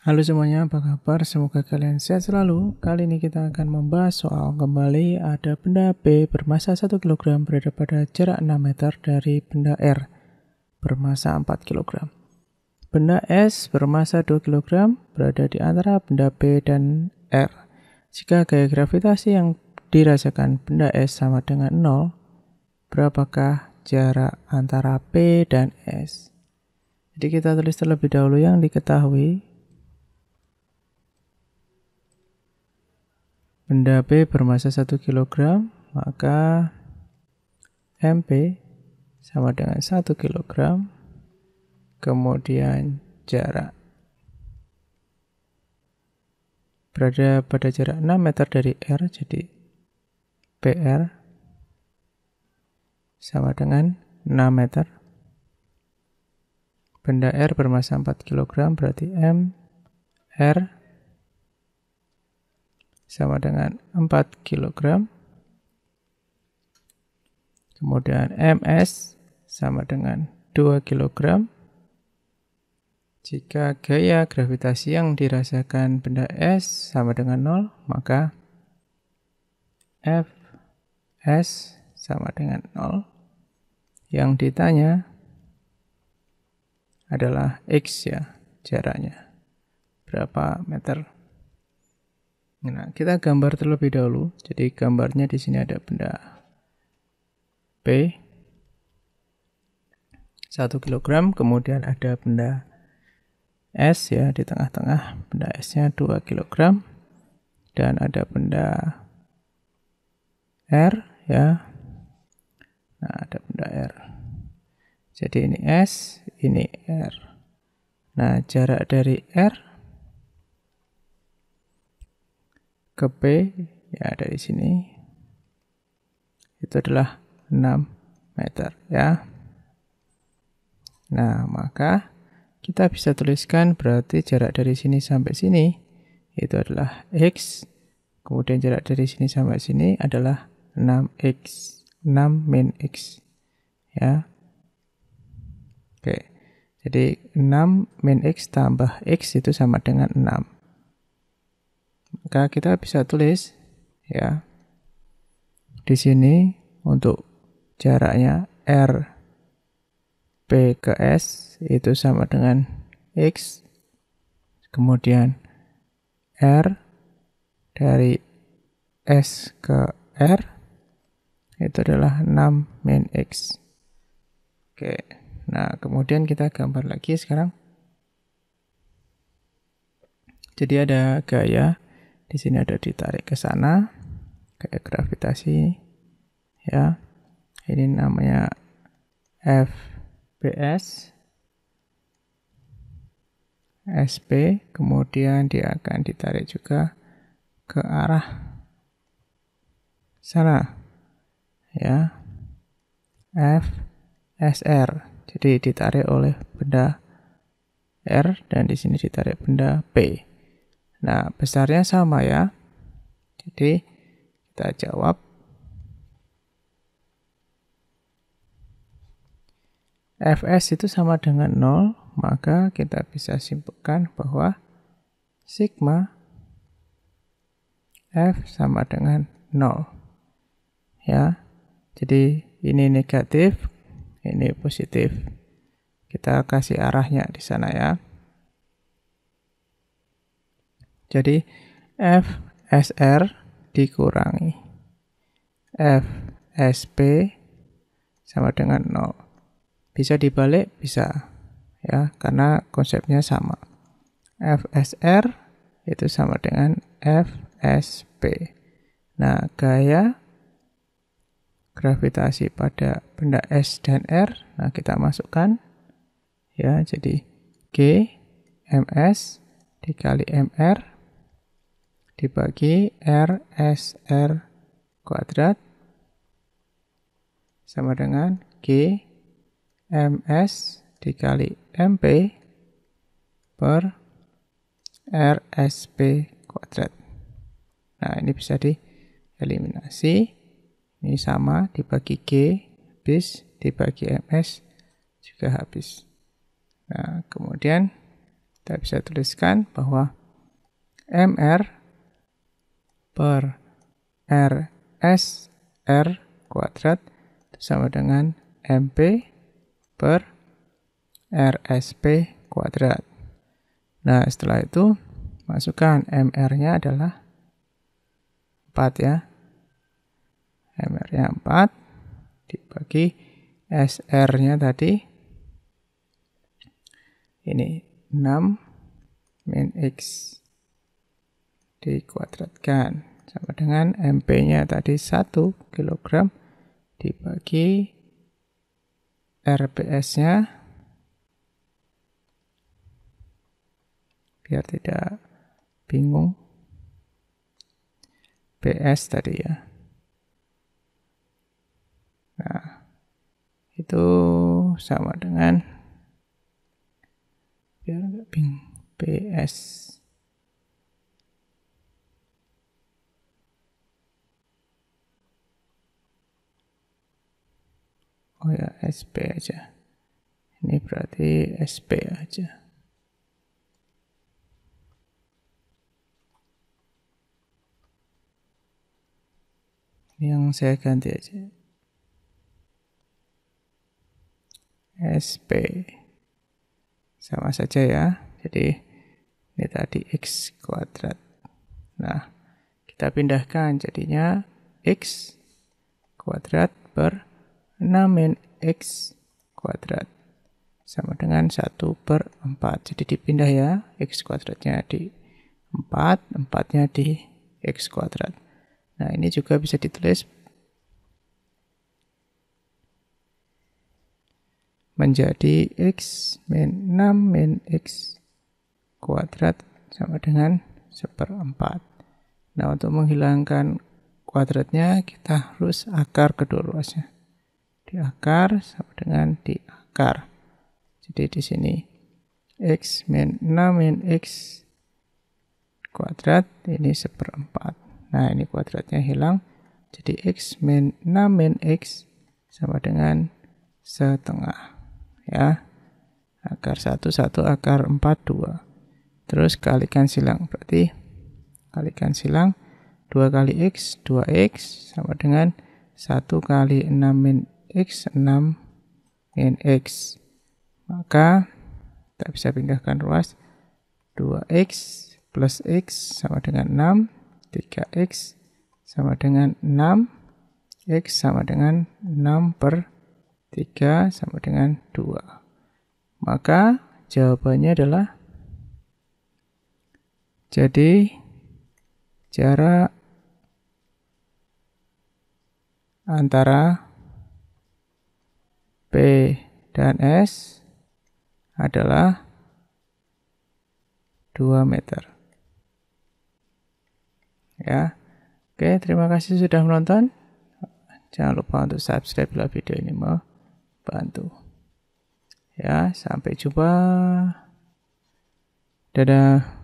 Halo semuanya, apa kabar? Semoga kalian sehat selalu. Kali ini kita akan membahas soal kembali ada benda B bermassa 1 kg berada pada jarak 6 meter dari benda R bermassa 4 kg. Benda S bermassa 2 kg berada di antara benda B dan R. Jika gaya gravitasi yang dirasakan benda S sama dengan 0, berapakah jarak antara P dan S? Jadi kita tulis terlebih dahulu yang diketahui Benda P bermassa 1 kg, maka MP sama dengan 1 kg, kemudian jarak. Berada pada jarak 6 meter dari R, jadi PR sama dengan 6 meter. Benda R bermassa 4 kg, berarti M, R, sama dengan 4 kg. Kemudian MS sama dengan 2 kg. Jika gaya gravitasi yang dirasakan benda S sama dengan 0, maka F S sama dengan 0. Yang ditanya adalah X ya, jaraknya. Berapa meter? Nah, kita gambar terlebih dahulu. Jadi gambarnya di sini ada benda P 1 kg, kemudian ada benda S ya di tengah-tengah. Benda S-nya 2 kg dan ada benda R ya. Nah, ada benda R. Jadi ini S, ini R. Nah, jarak dari R ke P ya dari sini itu adalah 6 meter ya nah maka kita bisa tuliskan berarti jarak dari sini sampai sini itu adalah X kemudian jarak dari sini sampai sini adalah 6X 6 min X ya oke jadi 6 min X tambah X itu sama dengan 6 maka kita bisa tulis ya di sini untuk jaraknya R P ke S itu sama dengan X kemudian R dari S ke R itu adalah 6 min X oke nah kemudian kita gambar lagi sekarang jadi ada gaya di sini ada ditarik ke sana kayak gravitasi ya ini namanya FBS SP kemudian dia akan ditarik juga ke arah sana ya FSR jadi ditarik oleh benda R dan di sini ditarik benda P Nah, besarnya sama ya. Jadi, kita jawab. Fs itu sama dengan 0, maka kita bisa simpulkan bahwa sigma F sama dengan 0. Ya, jadi ini negatif, ini positif. Kita kasih arahnya di sana ya. Jadi fsr dikurangi fsp sama dengan 0. Bisa dibalik? Bisa. Ya, karena konsepnya sama. FSR itu sama dengan FSP. Nah, gaya gravitasi pada benda S dan R. Nah, kita masukkan ya, jadi G MS dikali MR dibagi R S R kuadrat sama dengan G MS dikali MP per RSP kuadrat. Nah, ini bisa dieliminasi. Ini sama dibagi G habis, dibagi MS juga habis. Nah, kemudian kita bisa tuliskan bahwa MR per R S R kuadrat sama dengan MP per RSP kuadrat. Nah, setelah itu masukkan MR-nya adalah 4 ya. MR-nya 4 dibagi SR-nya tadi ini 6 min X dikuadratkan sama dengan MP-nya tadi 1 kg dibagi RPS-nya biar tidak bingung PS tadi ya nah itu sama dengan biar nggak bingung PS oh ya SP aja ini berarti SP aja yang saya ganti aja SP sama saja ya jadi ini tadi X kuadrat nah kita pindahkan jadinya X kuadrat per 6 min X kuadrat sama dengan 1 per 4. Jadi dipindah ya, X kuadratnya di 4, 4-nya di X kuadrat. Nah, ini juga bisa ditulis menjadi X min 6 min X kuadrat sama dengan 4 Nah, untuk menghilangkan kuadratnya, kita harus akar kedua ruasnya di akar sama dengan di akar. Jadi di sini x min 6 min x kuadrat ini seperempat. Nah ini kuadratnya hilang. Jadi x min 6 min x sama dengan setengah. Ya. Akar 1, 1, akar 4, 2. Terus kalikan silang. Berarti kalikan silang 2 kali x, 2x sama dengan 1 kali 6 min X6 nx X. Maka kita bisa pindahkan ruas 2X plus X sama dengan 6, 3X sama dengan 6, X sama dengan 6 per 3 sama dengan 2. Maka jawabannya adalah jadi jarak antara P dan S adalah 2 meter. Ya. Oke, terima kasih sudah menonton. Jangan lupa untuk subscribe bila video ini membantu. Ya, sampai jumpa. Dadah.